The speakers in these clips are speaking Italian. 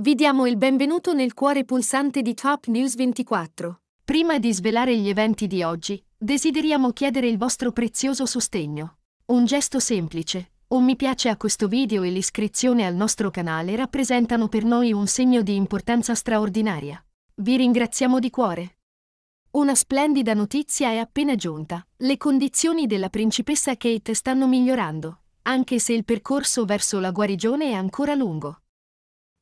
Vi diamo il benvenuto nel cuore pulsante di Top News 24. Prima di svelare gli eventi di oggi, desideriamo chiedere il vostro prezioso sostegno. Un gesto semplice, un mi piace a questo video e l'iscrizione al nostro canale rappresentano per noi un segno di importanza straordinaria. Vi ringraziamo di cuore. Una splendida notizia è appena giunta. Le condizioni della principessa Kate stanno migliorando, anche se il percorso verso la guarigione è ancora lungo.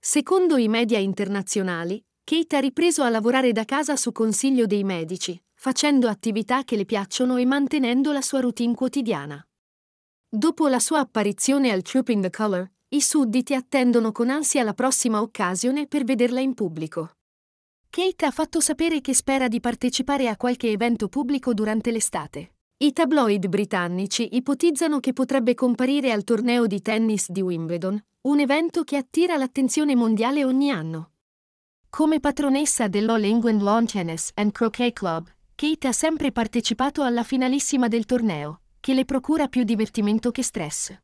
Secondo i media internazionali, Kate ha ripreso a lavorare da casa su consiglio dei medici, facendo attività che le piacciono e mantenendo la sua routine quotidiana. Dopo la sua apparizione al Troop in the Color, i sudditi attendono con ansia la prossima occasione per vederla in pubblico. Kate ha fatto sapere che spera di partecipare a qualche evento pubblico durante l'estate. I tabloid britannici ipotizzano che potrebbe comparire al torneo di tennis di Wimbledon, un evento che attira l'attenzione mondiale ogni anno. Come patronessa dell'All England Lawn Tennis and Croquet Club, Kate ha sempre partecipato alla finalissima del torneo, che le procura più divertimento che stress.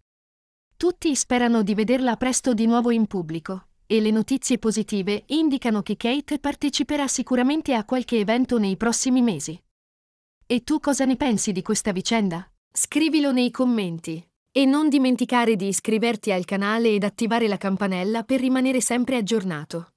Tutti sperano di vederla presto di nuovo in pubblico, e le notizie positive indicano che Kate parteciperà sicuramente a qualche evento nei prossimi mesi. E tu cosa ne pensi di questa vicenda? Scrivilo nei commenti. E non dimenticare di iscriverti al canale ed attivare la campanella per rimanere sempre aggiornato.